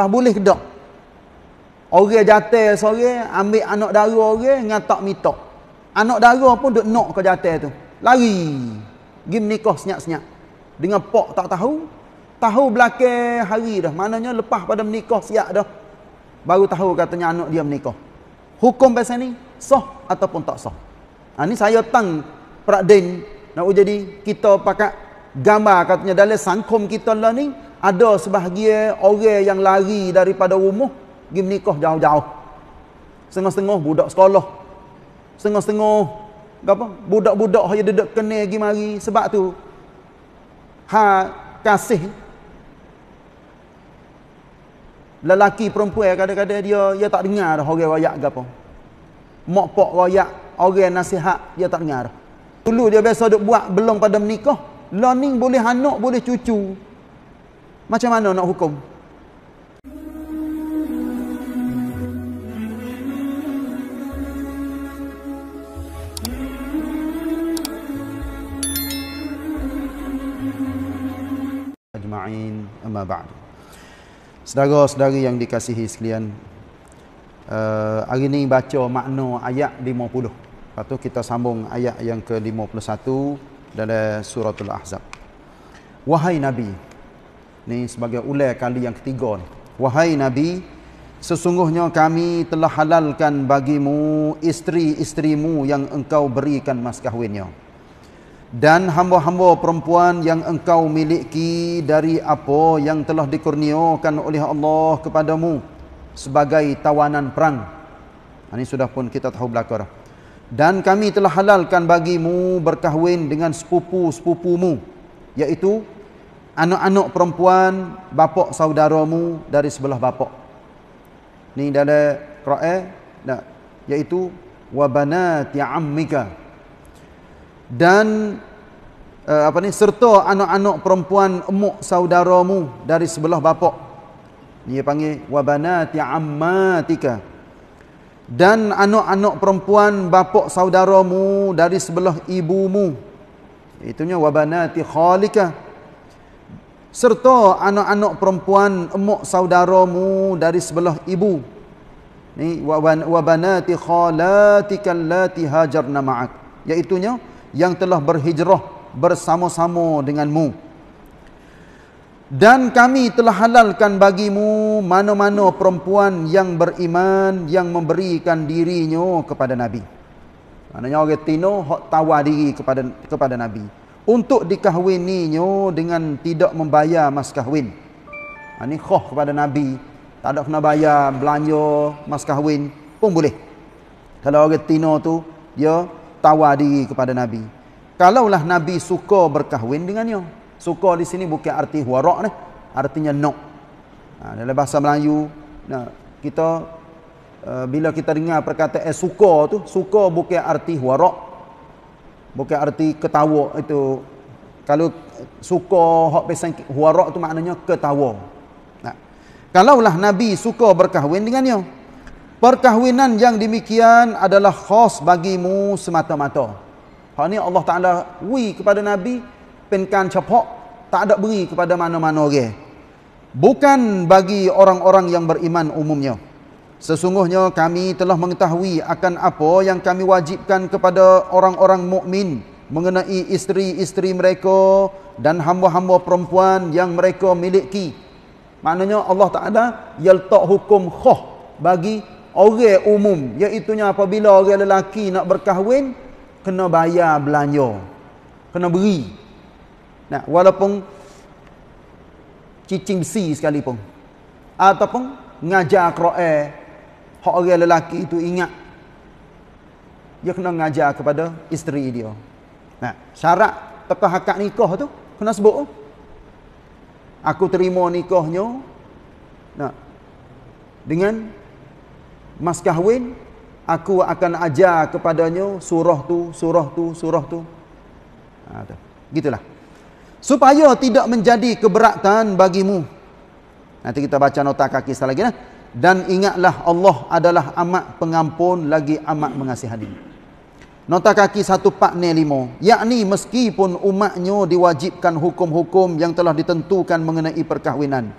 Pas boleh ke tak? Orang jatah sore, ambil anak dara orang dengan tak mitok. Anak dara pun duk nak ke jatah tu. Lari. Gim nikah senyap-senyap. Dengan pok tak tahu. Tahu belakang hari dah. Maknanya lepas pada menikah siap dah. Baru tahu katanya anak dia menikah. Hukum pasal ni, soh ataupun tak soh. Ha, ni saya tang prakden. Nak jadi kita pakai gambar katanya dalam sangkum kita lah ni ada sebahagian orang yang lari daripada rumah pergi menikah jauh-jauh. Setengah-setengah budak sekolah. Setengah-setengah apa? Budak-budak hanya duduk kena pergi mari sebab tu ha kasih lelaki perempuan kadang-kadang dia dia tak dengar dah orang royak ke apa. Mak pak royak orang nasihat dia tak dengar. Dulu dia biasa duk buat belum pada menikah. Learning boleh anak, boleh cucu. Macam mana nak hukum? Ajma'in amma ba'du. Saudara-saudari yang dikasihi sekalian, Uh, hari ini baca makna ayat 50 Lepas tu kita sambung ayat yang ke-51 Dalam suratul Ahzab Wahai Nabi ini sebagai ulai kali yang ketiga ni. Wahai Nabi, sesungguhnya kami telah halalkan bagimu isteri-isterimu yang engkau berikan mas kahwinnya. Dan hamba-hamba perempuan yang engkau miliki dari apa yang telah dikurniakan oleh Allah kepadamu sebagai tawanan perang. Ini ha, sudah pun kita tahu belakang. Dan kami telah halalkan bagimu berkahwin dengan sepupu-sepupumu. Iaitu anak-anak perempuan bapak saudaramu dari sebelah bapak. Ni dalam Quran nah iaitu wa banati ammika dan uh, apa ni serta anak-anak perempuan emuk saudaramu dari sebelah bapak. Dia panggil wa banati ammatika dan anak-anak perempuan bapak saudaramu dari sebelah ibumu. Itunya wa banati khalikah serta anak-anak perempuan emak saudaramu dari sebelah ibu ni wa banati khalatikal lati hajarna ma'ak iaitu yang telah berhijrah bersama-sama denganmu dan kami telah halalkan bagimu mana-mana perempuan yang beriman yang memberikan dirinya kepada nabi maknanya orang tino hok tawa diri kepada kepada nabi untuk dikahwininya dengan tidak membayar mas kahwin. Ini ha, khuh kepada Nabi. Tak ada kena bayar belanja mas kahwin pun boleh. Kalau orang tino tu dia tawar diri kepada Nabi. Kalaulah Nabi suka berkahwin dengannya. Suka di sini bukan arti huara' ni. Artinya nok. Ha, dalam bahasa Melayu, nah, kita uh, bila kita dengar perkataan eh, suka tu, suka bukan arti huara' bukan arti ketawa itu kalau suka hak pesan huara tu maknanya ketawa nah. kalaulah nabi suka berkahwin dengannya perkahwinan yang demikian adalah khas bagimu semata-mata hak ni Allah Taala wui kepada nabi penkan cepok tak ada beri kepada mana-mana orang bukan bagi orang-orang yang beriman umumnya Sesungguhnya kami telah mengetahui akan apa yang kami wajibkan kepada orang-orang mukmin mengenai isteri-isteri mereka dan hamba-hamba perempuan yang mereka miliki. Maknanya Allah Ta'ala yaltak hukum khuh bagi orang umum. Iaitunya apabila orang lelaki nak berkahwin, kena bayar belanja. Kena beri. Nah, walaupun cicing besi sekalipun. Ataupun ngajar kera'ah Hak orang lelaki itu ingat dia kena ngajar kepada isteri dia. Nah, syarat tekah hak nikah tu kena sebut. Aku terima nikahnya. Nah. Dengan mas kahwin aku akan ajar kepadanya surah tu, surah tu, surah tu. Ha tu. Gitulah. Supaya tidak menjadi keberatan bagimu. Nanti kita baca nota kaki sekali lagi nah. Dan ingatlah Allah adalah amat pengampun lagi amat mengasihani. Nota kaki 145. Yakni meskipun umatnya diwajibkan hukum-hukum yang telah ditentukan mengenai perkahwinan.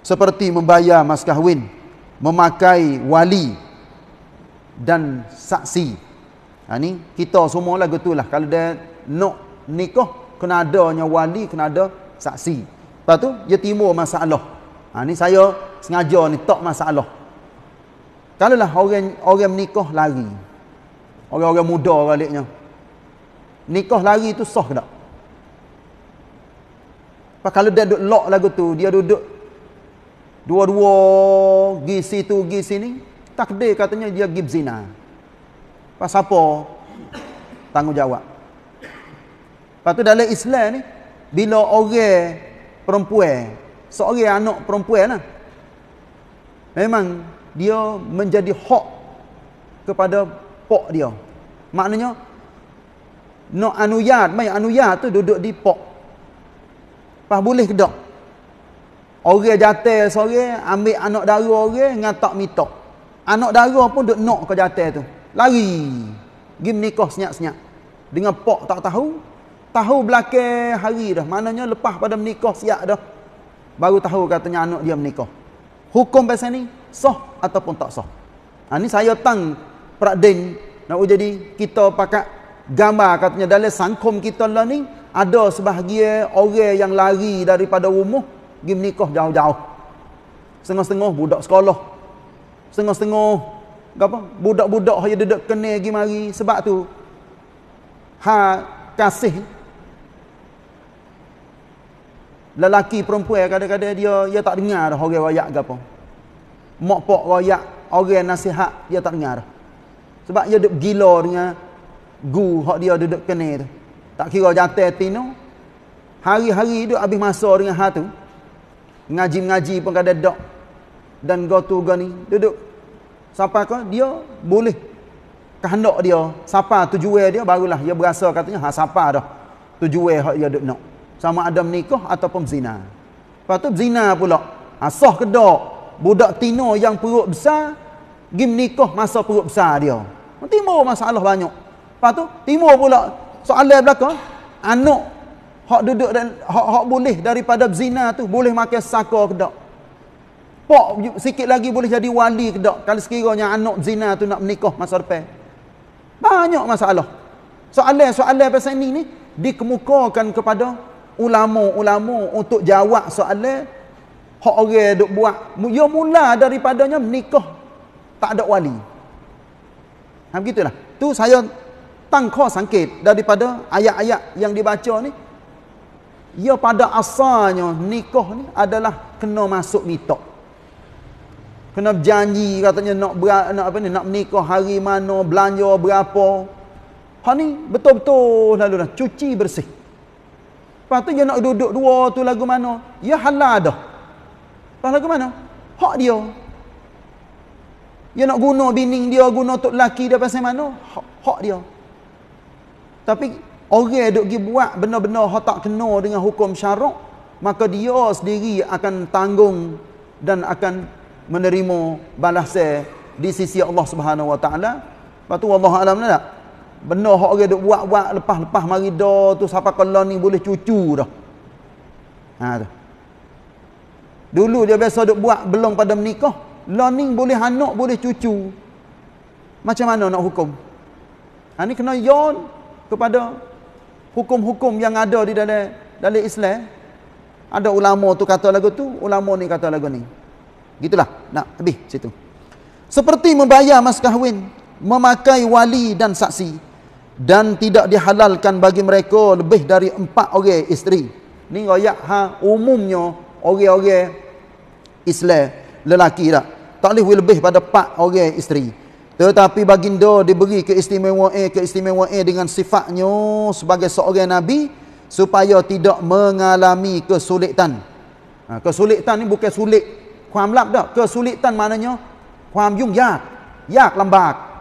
Seperti membayar mas kahwin, memakai wali dan saksi. Ha, ni, kita semua lah getulah. Kalau dia nak nikah, kena adanya wali, kena ada saksi. Lepas tu, dia timur masalah. Ha, ni saya sengaja ni tak masalah. Kalau lah orang orang nikah lari. Orang-orang muda baliknya. Nikah lari tu sah tak? Pak kalau dia duduk lock lagu tu, dia duduk dua-dua gi situ gi sini, takde katanya dia gib zina. Pak siapa tanggungjawab? Pak tu dalam Islam ni bila orang perempuan, seorang anak perempuan lah, memang dia menjadi hak kepada pok dia. Maknanya no anuyat, mai anuyat tu duduk di pok. Pas boleh kedak. Orang jatah sore ambil anak dara orang ngatak mitok. Anak dara pun duduk nok ke jatah tu. Lari. Gim nikah senyap-senyap. Dengan pok tak tahu. Tahu belakang hari dah. Maknanya lepas pada menikah siap dah. Baru tahu katanya anak dia menikah hukum pasal ni sah ataupun tak sah ha, ni saya tang praden nak jadi kita pakat gambar katanya dalam sangkum kita lah ni ada sebahagia orang yang lari daripada umuh pergi menikah jauh-jauh setengah-setengah budak sekolah setengah-setengah apa budak-budak yang duduk kena pergi mari sebab tu ha kasih lelaki perempuan kadang-kadang dia dia tak dengar dah orang royak ke apa. Mak pak royak, orang nasihat dia tak dengar dah. Sebab dia duk gila dengan gu hak dia duduk kene tu. Tak kira jatuh tino. Hari-hari duk habis masa dengan hal tu. Ngaji-ngaji pun kadang dok dan go tu go ni duduk siapa kau dia boleh kehendak dia siapa tujuan dia barulah dia berasa katanya ha siapa dah tujuan hak dia duk nak no sama ada menikah ataupun zina. Lepas tu zina pula. Ha, kedok Budak tino yang perut besar, pergi menikah masa perut besar dia. Timur masalah banyak. Lepas tu, timur pula soalan belakang, anak hak duduk dan hak hak boleh daripada zina tu boleh makan saka kedok. tak? Pak sikit lagi boleh jadi wali kedok kalau sekiranya anak zina tu nak menikah masa depan. Banyak masalah. Soalan-soalan pasal ni ni dikemukakan kepada ulama-ulama untuk jawab soalan hak orang duk buat. Ya mula daripadanya nikah tak ada wali. Ha begitulah. Tu saya tangka sangkit daripada ayat-ayat yang dibaca ni. Ya pada asalnya nikah ni adalah kena masuk mitok. Kena janji katanya nak ber, nak apa ni nak nikah hari mana, belanja berapa. Ha ni betul-betul lalu dah cuci bersih. Lepas tu dia nak duduk dua tu lagu mana? Ya halal dah. Lepas lagu mana? Hak dia. Dia nak guna bini dia, guna tok laki dia pasal mana? Hak, dia. Tapi orang duk pergi buat benda-benda hak tak kena dengan hukum syarak, maka dia sendiri akan tanggung dan akan menerima balasan di sisi Allah Subhanahu Wa Taala. Patu Allah alam Lah benda hak orang duk buat-buat lepas-lepas mari dah tu siapa kala ni boleh cucu dah. Ha tu. Dulu dia biasa duk buat belum pada menikah, la boleh anak boleh cucu. Macam mana nak hukum? Ha ni kena yon kepada hukum-hukum yang ada di dalam dalam Islam. Ada ulama tu kata lagu tu, ulama ni kata lagu ni. Gitulah. Nak habis situ. Seperti membayar mas kahwin, memakai wali dan saksi dan tidak dihalalkan bagi mereka lebih dari empat orang isteri ni rakyat ha, umumnya orang-orang Islam lelaki tak tak boleh lebih pada empat orang isteri tetapi baginda diberi keistimewaan eh, keistimewaan dengan sifatnya sebagai seorang Nabi supaya tidak mengalami kesulitan ha, kesulitan ni bukan sulit kuam lap tak kesulitan maknanya kuam yung yak yak lambak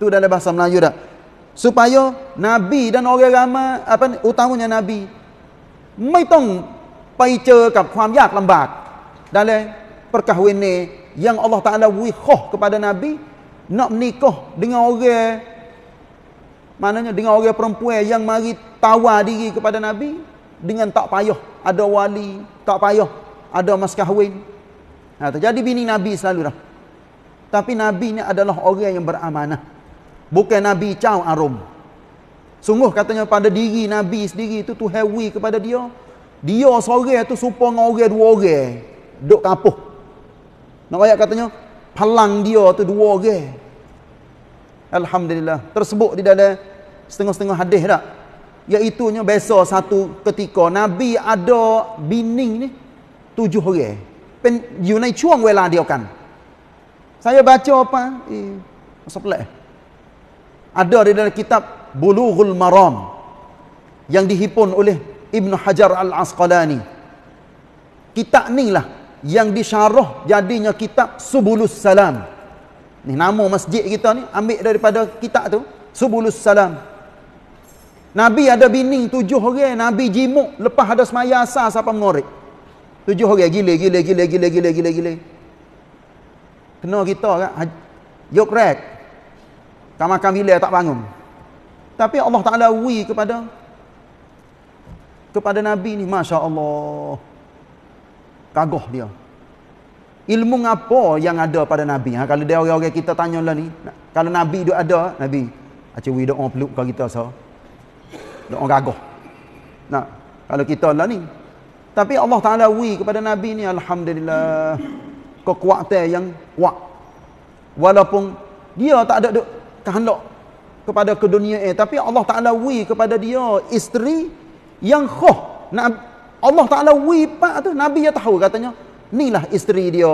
Tu dalam bahasa Melayu dah. Supaya nabi dan orang ramai apa utamanya nabi mai tong pai je kat ความ yak lambat dalam perkahwinan ni yang Allah Taala wihoh kepada nabi nak menikah dengan orang maknanya dengan orang perempuan yang mari tawa diri kepada nabi dengan tak payah ada wali tak payah ada mas kahwin nah ha, terjadi bini nabi selalu dah tapi nabi ni adalah orang yang beramanah bukan Nabi caw Arum sungguh katanya pada diri Nabi sendiri itu tu hewi kepada dia dia seorang tu serupa dengan orang dua orang duduk kapuh nak ayat katanya palang dia tu dua orang Alhamdulillah tersebut di dalam setengah-setengah hadis tak iaitunya biasa satu ketika Nabi ada bining ni tujuh orang pen you naik cuang wala dia kan saya baca apa eh masa pelak ada di dalam kitab Bulughul Maram yang dihimpun oleh Ibn Hajar Al-Asqalani. Kitab ni lah yang disyarah jadinya kitab Subulus Salam. Ni nama masjid kita ni ambil daripada kitab tu Subulus Salam. Nabi ada bini tujuh orang, Nabi jimuk lepas ada semaya asar siapa mengorek. Tujuh orang gila gila gila gila gila gila gila. Kena kita kan? Yokrek. Ha- Yokrek. Tak makan bila tak bangun. Tapi Allah Taala wi kepada kepada nabi ni masya-Allah. Kagoh dia. Ilmu apa yang ada pada nabi? Ha, kalau dia orang-orang kita lah ni. Kalau nabi duk ada, nabi acik wi doa peluk kau kita so. Doa kagoh. Nah, kalau kita lah ni. Tapi Allah Taala wi kepada nabi ni alhamdulillah kekuatan yang kuat. Walaupun dia tak ada duk tak kehendak kepada ke dunia eh tapi Allah Taala wi kepada dia isteri yang khah Allah Taala wi pak tu nabi ya tahu katanya inilah isteri dia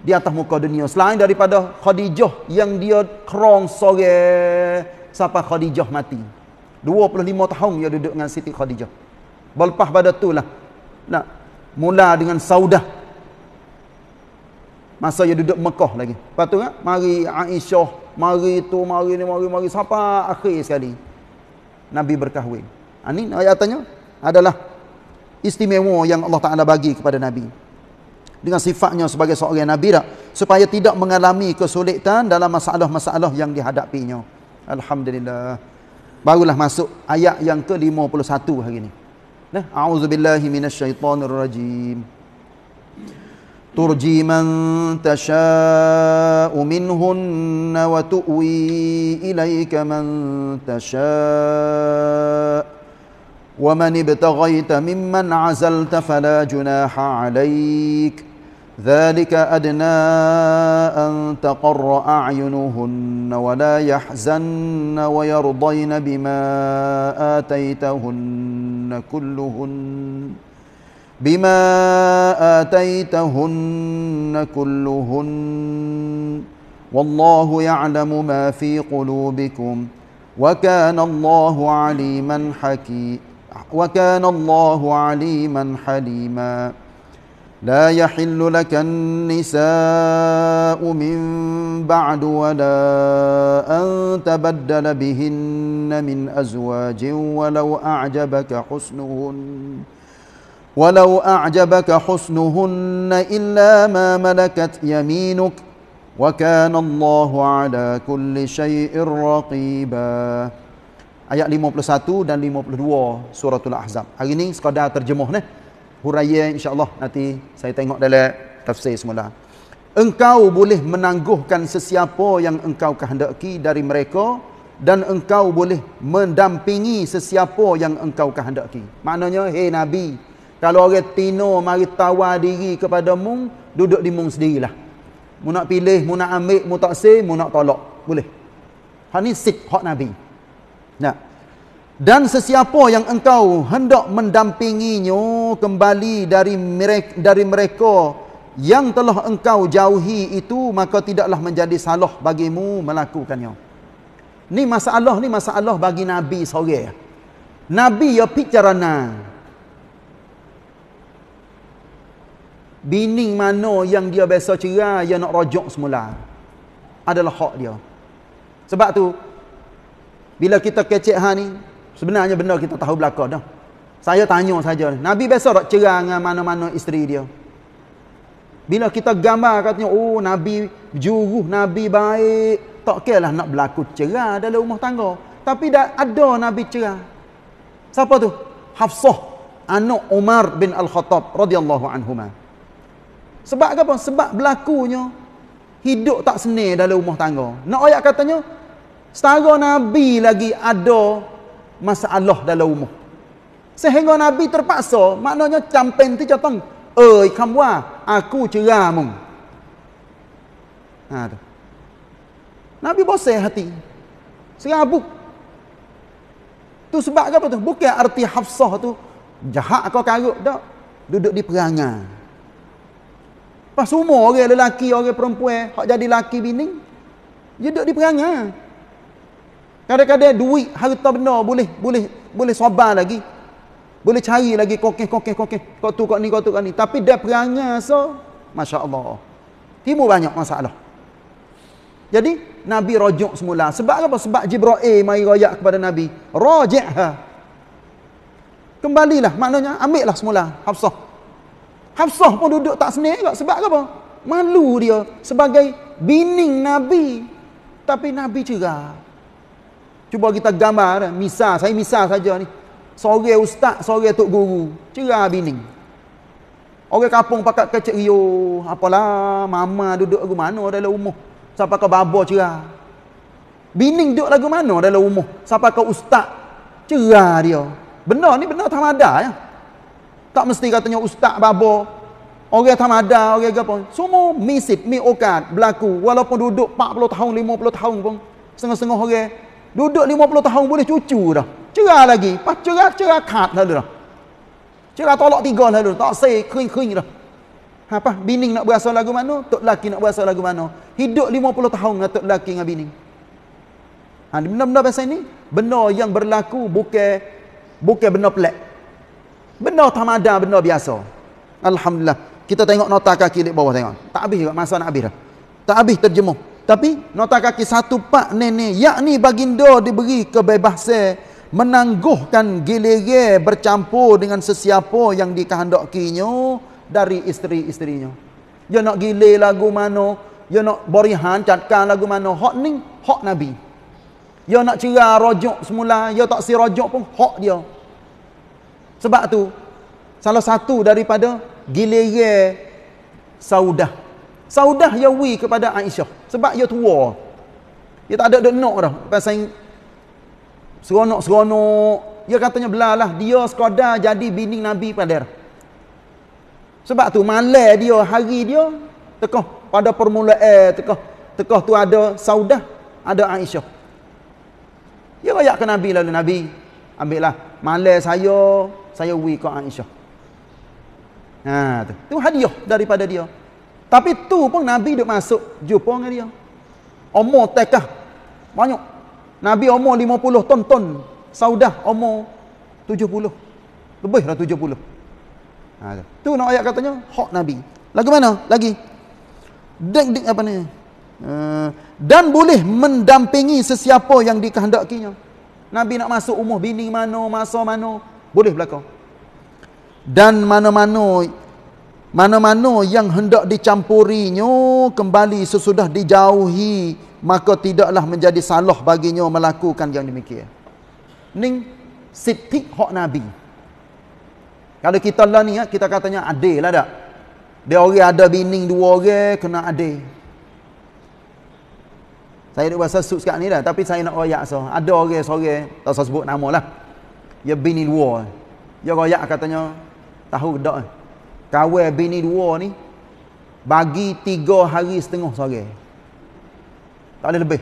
di atas muka dunia selain daripada Khadijah yang dia kerong sore siapa Khadijah mati 25 tahun dia duduk dengan Siti Khadijah berlepas pada itulah nak mula dengan saudah masa dia duduk Mekah lagi lepas mari Aisyah mari itu mari ni mari mari sampai akhir sekali nabi berkahwin ha ni ayatnya adalah istimewa yang Allah Taala bagi kepada nabi dengan sifatnya sebagai seorang nabi dah supaya tidak mengalami kesulitan dalam masalah-masalah yang dihadapinya alhamdulillah barulah masuk ayat yang ke-51 hari ni nah auzubillahi ترجي من تشاء منهن وتؤوي اليك من تشاء ومن ابتغيت ممن عزلت فلا جناح عليك ذلك ادنى ان تقر اعينهن ولا يحزن ويرضين بما اتيتهن كلهن بما اتيتهن كلهن والله يعلم ما في قلوبكم وكان الله عليما حكي وكان الله عليما حليما لا يحل لك النساء من بعد ولا ان تبدل بهن من ازواج ولو اعجبك حسنهن ولو أعجبك حسنهن إلا ما ملكت يمينك وكان الله على كل شيء رقيبا Ayat 51 dan 52 suratul Ahzab. Hari ini sekadar terjemuh ni. Huraya insyaAllah nanti saya tengok dalam tafsir semula. Engkau boleh menangguhkan sesiapa yang engkau kehendaki dari mereka dan engkau boleh mendampingi sesiapa yang engkau kehendaki. Maknanya, hey Nabi, kalau orang tino mari tawar diri kepada mu, duduk di mu sendirilah. Mu nak pilih, mu nak ambil, mu tak say, mu nak tolak. Boleh. Hani sik hak Nabi. Nah. Dan sesiapa yang engkau hendak mendampinginya kembali dari mereka, dari mereka yang telah engkau jauhi itu, maka tidaklah menjadi salah bagimu melakukannya. Ni masalah ni masalah bagi Nabi sore. Nabi ya picaranah. bini mana yang dia biasa cerai yang nak rojok semula adalah hak dia sebab tu bila kita kecek ha ni sebenarnya benda kita tahu belakang dah saya tanya saja nabi biasa tak cerai dengan mana-mana isteri dia bila kita gambar katanya oh nabi juruh nabi baik tak kira lah nak berlaku cerai dalam rumah tangga tapi dah ada nabi cerai siapa tu hafsah anak umar bin al-khattab radhiyallahu anhumah sebab apa? Sebab berlakunya hidup tak senir dalam rumah tangga. Nak ayat katanya, setara Nabi lagi ada masalah dalam rumah. Sehingga Nabi terpaksa, maknanya campen tu jatuh. Eh, kamu ah, aku ceramu. Ha, Nabi bosan hati. Serabuk. Tu sebab apa tu? Bukan arti Hafsah tu jahat kau karut tak? Duduk di perangai. Pas semua orang lelaki, orang perempuan, hak jadi laki bini, dia duduk di perangai. Kadang-kadang duit, harta benda boleh boleh boleh sobar lagi. Boleh cari lagi kokeh, kokeh, kokeh. Kok tu, kok ni, kok tu, kok ni. Tapi dia perangai so, Masya Allah. Timur banyak masalah. Jadi, Nabi rojuk semula. Sebab apa? Sebab Jibra'i mari rayak kepada Nabi. Rojik ha. Kembalilah. Maknanya, ambillah semula. Hafsah. Hafsah pun duduk tak senang juga. Sebab apa? Malu dia sebagai bining Nabi. Tapi Nabi juga. Cuba kita gambar. misa, Saya misa saja ni. Sore ustaz, sore tok guru. Cerai bining. Orang kampung pakai kecik rio. Apalah. Mama duduk lagu mana dalam rumah. Sampai ke babo cerai. Bining duduk lagu mana dalam rumah. Sampai ke ustaz. Cerai dia. Benar ni benar tak ya. Tak mesti katanya ustaz babo. Orang tamada, orang apa. Semua misit, mi okat berlaku. Walaupun duduk 40 tahun, 50 tahun pun. Setengah-setengah orang. Duduk 50 tahun boleh cucu dah. Cerah lagi. Pas cerah, cerah kat lalu dah. Cerah tolak tiga lalu. Tak say, kering-kering dah. Apa? Bini nak berasa lagu mana? Tok laki nak berasa lagu mana? Hidup 50 tahun dengan tok laki dengan bini. Ha, benda-benda pasal ini, benda yang berlaku bukan bukan benda pelik. Benda tamadah, benda biasa. Alhamdulillah. Kita tengok nota kaki di bawah tengok. Tak habis juga, masa nak habis dah. Tak habis terjemuh. Tapi nota kaki satu pak nenek, yakni baginda diberi kebebasan menangguhkan gilege bercampur dengan sesiapa yang dikehendakinya dari isteri-isterinya. Dia ya nak gile lagu mana, dia ya nak borihan catkan lagu mana, hak ni, hak Nabi. Dia ya nak cerah rojok semula, dia tak si rojok pun, hak dia. Sebab tu salah satu daripada gileye saudah. Saudah yawi kepada Aisyah sebab ia tua. Dia tak ada dak nak dah pasal seronok-seronok. Dia katanya belalah dia sekadar jadi bini Nabi pada Sebab tu malas dia hari dia tekah pada permulaan eh, tekah tekah tu ada saudah ada Aisyah. Dia rayak ke Nabi lalu Nabi ambillah malas saya saya wui ke Aisyah. Ha, tu. tu hadiah daripada dia. Tapi tu pun Nabi duduk masuk jumpa dengan dia. Umur tekah. Banyak. Nabi umur 50 ton-ton. Saudah umur 70. Lebih dah 70. Ha, tu. tu nak ayat katanya, hak Nabi. Lagi mana? Lagi. Deng deng apa ni? Eh, dan boleh mendampingi sesiapa yang dikehendakinya. Nabi nak masuk umur bini mana, masa mana. Boleh belakang. Dan mana-mana mana-mana yang hendak dicampurinya kembali sesudah dijauhi maka tidaklah menjadi salah baginya melakukan yang demikian. Ning sitik hak nabi. Kalau kita lah ni ya, kita katanya adil lah tak? Dia orang ada bining dua orang kena adil. Saya nak bahasa sub sekarang ni dah tapi saya nak royak so. Ada orang seorang tak usah sebut namalah ya bini dua ya royak katanya tahu dak kawin bini dua ni bagi tiga hari setengah sore tak ada lebih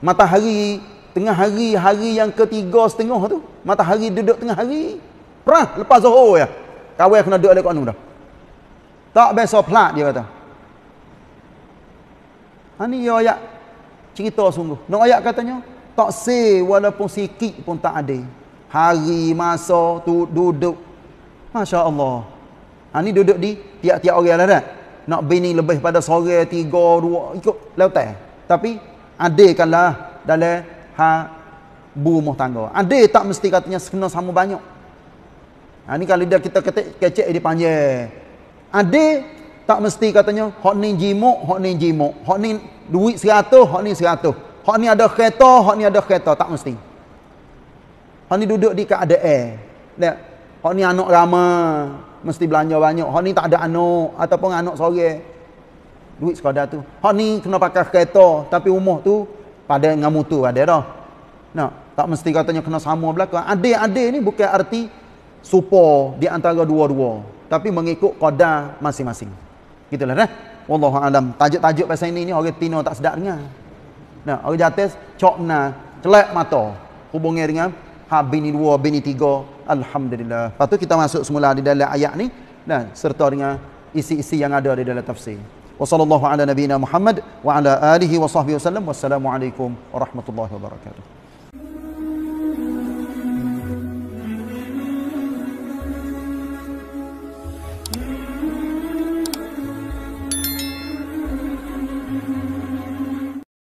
matahari tengah hari hari yang ketiga setengah tu matahari duduk tengah hari perah lepas zohor ya kawin kena duduk dekat anu dah tak biasa pelat dia kata ini ha, ya ayat cerita sungguh. no ayat katanya, tak say walaupun sikit pun tak ada hari masa tu duduk masya-Allah ha ni duduk di tiap-tiap oranglah dah nak bini lebih pada sore tiga dua. ikut lautan tapi adakanlah dalam ha rumah tangga ada tak mesti katanya kena sama banyak ha ni kalau dia kita ketik kecek di panjang ada tak mesti katanya hok ni jimuk hok ni jimuk hok ni duit 100 hok ni 100 hok ni ada kereta hok ni ada kereta tak mesti Hani duduk di keadaan. Ya. Hak ni anak rama mesti belanja banyak. Hak ni tak ada anak ataupun anak seorang. Duit sekadar tu. Hak ni kena pakai kereta tapi umur tu pada ngamutu ada dah. Nah, tak mesti katanya kena sama belakang. Adik-adik ni bukan arti supo di antara dua-dua, tapi mengikut kadar masing-masing. Gitulah nah, eh? Wallahu alam. Tajuk-tajuk pasal ini ni orang Tino tak sedar dengar. Nah, orang jatuh cokna, celak mata. Hubungnya dengan ha bini dua, bini tiga. Alhamdulillah. Lepas tu kita masuk semula di dalam ayat ni dan serta dengan isi-isi yang ada di dalam tafsir. Wassallallahu ala nabiyyina Muhammad wa ala alihi wa sahbihi wasallam. Wassalamualaikum warahmatullahi wabarakatuh.